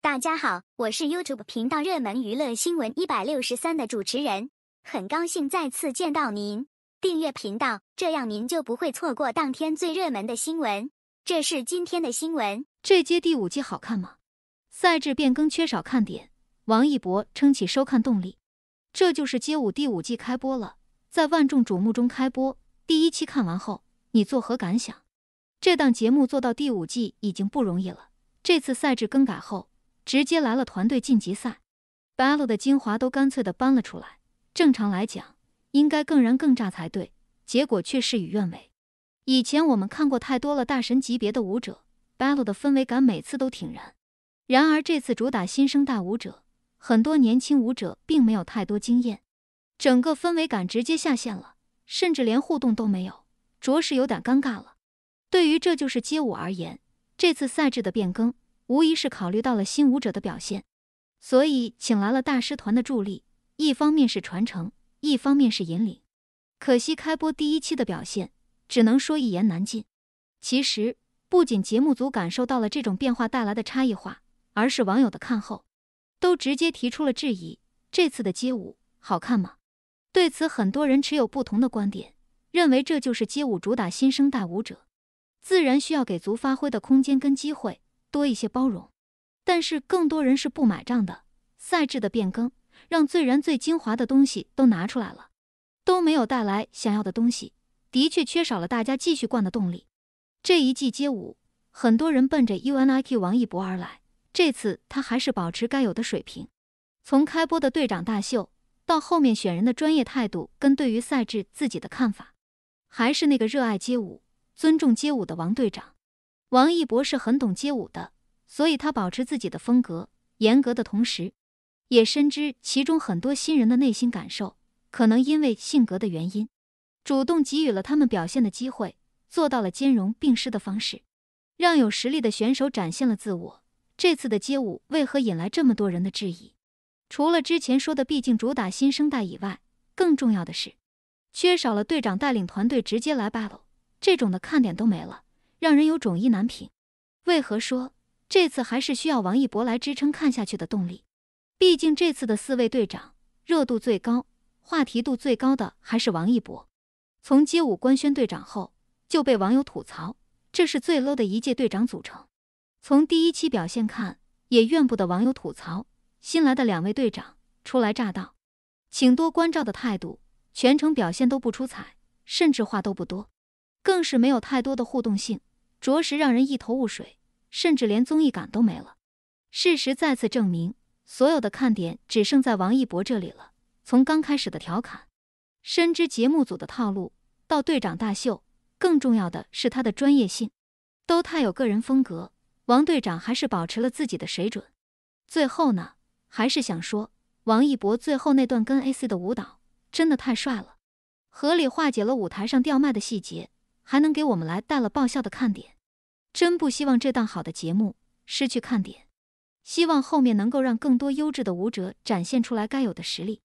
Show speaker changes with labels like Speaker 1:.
Speaker 1: 大家好，我是 YouTube 频道热门娱乐新闻一百六十三的主持人，很高兴再次见到您。订阅频道，这样您就不会错过当天最热门的新闻。这是今天的新闻。这街第五季好看吗？赛制变更缺少看点，王一博撑起收看动力。这就是街舞第五季开播了，在万众瞩目中开播。第一期看完后，你作何感想？这档节目做到第五季已经不容易了，这次赛制更改后。直接来了团队晋级赛 b t t l e 的精华都干脆的搬了出来。正常来讲，应该更燃更炸才对，结果却事与愿违。以前我们看过太多了大神级别的舞者 b t t l e 的氛围感每次都挺燃。然而这次主打新生代舞者，很多年轻舞者并没有太多经验，整个氛围感直接下线了，甚至连互动都没有，着实有点尴尬了。对于这就是街舞而言，这次赛制的变更。无疑是考虑到了新舞者的表现，所以请来了大师团的助力，一方面是传承，一方面是引领。可惜开播第一期的表现，只能说一言难尽。其实不仅节目组感受到了这种变化带来的差异化，而是网友的看后，都直接提出了质疑：这次的街舞好看吗？对此，很多人持有不同的观点，认为这就是街舞主打新生代舞者，自然需要给足发挥的空间跟机会。多一些包容，但是更多人是不买账的。赛制的变更让最燃最精华的东西都拿出来了，都没有带来想要的东西，的确缺少了大家继续逛的动力。这一季街舞，很多人奔着 UNIQ 王一博而来，这次他还是保持该有的水平。从开播的队长大秀，到后面选人的专业态度跟对于赛制自己的看法，还是那个热爱街舞、尊重街舞的王队长。王一博是很懂街舞的，所以他保持自己的风格，严格的同时，也深知其中很多新人的内心感受。可能因为性格的原因，主动给予了他们表现的机会，做到了兼容并施的方式，让有实力的选手展现了自我。这次的街舞为何引来这么多人的质疑？除了之前说的，毕竟主打新生代以外，更重要的是，缺少了队长带领团队直接来 battle 这种的看点都没了。让人有种意难平。为何说这次还是需要王一博来支撑看下去的动力？毕竟这次的四位队长热度最高、话题度最高的还是王一博。从街舞官宣队长后就被网友吐槽，这是最 low 的一届队长组成。从第一期表现看，也怨不得网友吐槽，新来的两位队长初来乍到，请多关照的态度，全程表现都不出彩，甚至话都不多，更是没有太多的互动性。着实让人一头雾水，甚至连综艺感都没了。事实再次证明，所有的看点只剩在王一博这里了。从刚开始的调侃，深知节目组的套路，到队长大秀，更重要的是他的专业性，都太有个人风格。王队长还是保持了自己的水准。最后呢，还是想说，王一博最后那段跟 A C 的舞蹈真的太帅了，合理化解了舞台上掉麦的细节。还能给我们来带了爆笑的看点，真不希望这档好的节目失去看点。希望后面能够让更多优质的舞者展现出来该有的实力。